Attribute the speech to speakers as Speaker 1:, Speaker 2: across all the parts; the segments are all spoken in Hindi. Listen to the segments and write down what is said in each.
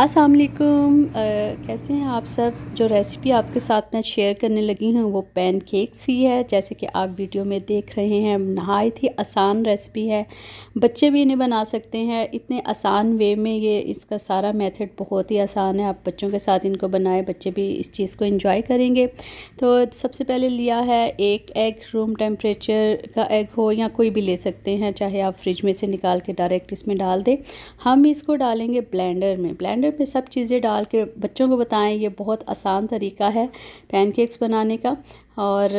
Speaker 1: अस्सलाम वालेकुम कैसे हैं आप सब जो रेसिपी आपके साथ मैं शेयर करने लगी हूँ वो पैनकेक सी ही है जैसे कि आप वीडियो में देख रहे हैं नहायत ही आसान रेसिपी है बच्चे भी इन्हें बना सकते हैं इतने आसान वे में ये इसका सारा मेथड बहुत ही आसान है आप बच्चों के साथ इनको बनाएं बच्चे भी इस चीज़ को इंजॉय करेंगे तो सबसे पहले लिया है एक एग रूम टेम्परेचर का एग हो या कोई भी ले सकते हैं चाहे आप फ्रिज में से निकाल के डायरेक्ट इसमें डाल दें हम इसको डालेंगे ब्लैंडर में ब्लैंडर ब्लेंडर में सब चीज़ें डाल के बच्चों को बताएं ये बहुत आसान तरीका है पैनकेक्स बनाने का और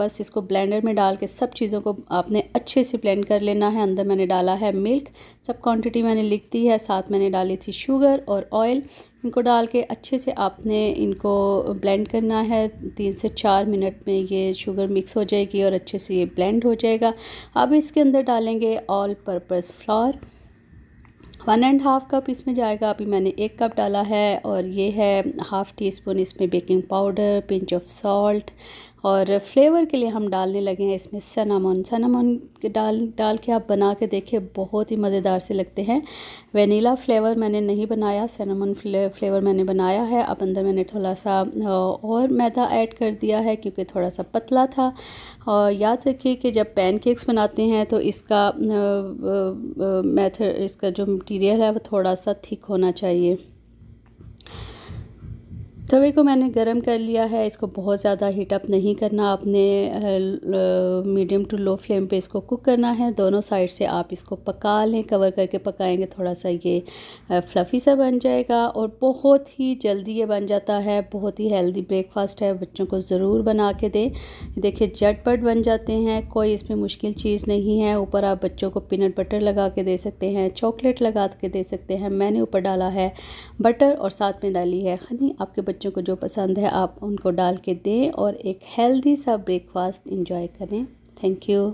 Speaker 1: बस इसको ब्लेंडर में डाल के सब चीज़ों को आपने अच्छे से ब्लेंड कर लेना है अंदर मैंने डाला है मिल्क सब क्वांटिटी मैंने लिख दी है साथ मैंने डाली थी शुगर और ऑयल इनको डाल के अच्छे से आपने इनको ब्लेंड करना है तीन से चार मिनट में ये शुगर मिक्स हो जाएगी और अच्छे से ये ब्लेंड हो जाएगा अब इसके अंदर डालेंगे all purpose flour one and half cup इसमें जाएगा अभी मैंने एक कप डाला है और ये है हाफ़ टी स्पून इसमें baking powder pinch of salt और फ्लेवर के लिए हम डालने लगे हैं इसमें सनामन सनामन डाल डाल के आप बना के देखिए बहुत ही मज़ेदार से लगते हैं वनीला फ्लेवर मैंने नहीं बनाया सनामन फ्ले, फ्लेवर मैंने बनाया है अब अंदर मैंने थोड़ा सा और मैदा ऐड कर दिया है क्योंकि थोड़ा सा पतला था और याद रखिए कि जब पैनकेक्स बनाते हैं तो इसका मैथ इसका जो मटीरियल है वो थोड़ा सा थिक होना चाहिए तवे को मैंने गरम कर लिया है इसको बहुत ज़्यादा हीट अप नहीं करना आपने मीडियम टू लो फ्लेम पे इसको कुक करना है दोनों साइड से आप इसको पका लें कवर करके पकाएंगे थोड़ा सा ये फ्लफ़ी सा बन जाएगा और बहुत ही जल्दी ये बन जाता है बहुत ही हेल्दी ब्रेकफास्ट है बच्चों को ज़रूर बना के दें देखिए झटपट बन जाते हैं कोई इसमें मुश्किल चीज़ नहीं है ऊपर आप बच्चों को पीनट बटर लगा के दे सकते हैं चॉकलेट लगा के दे सकते हैं मैंने ऊपर डाला है बटर और साथ में डाली है खनी आपके बच्चों को जो पसंद है आप उनको डाल के दें और एक हेल्दी सा ब्रेकफास्ट इंजॉय करें थैंक यू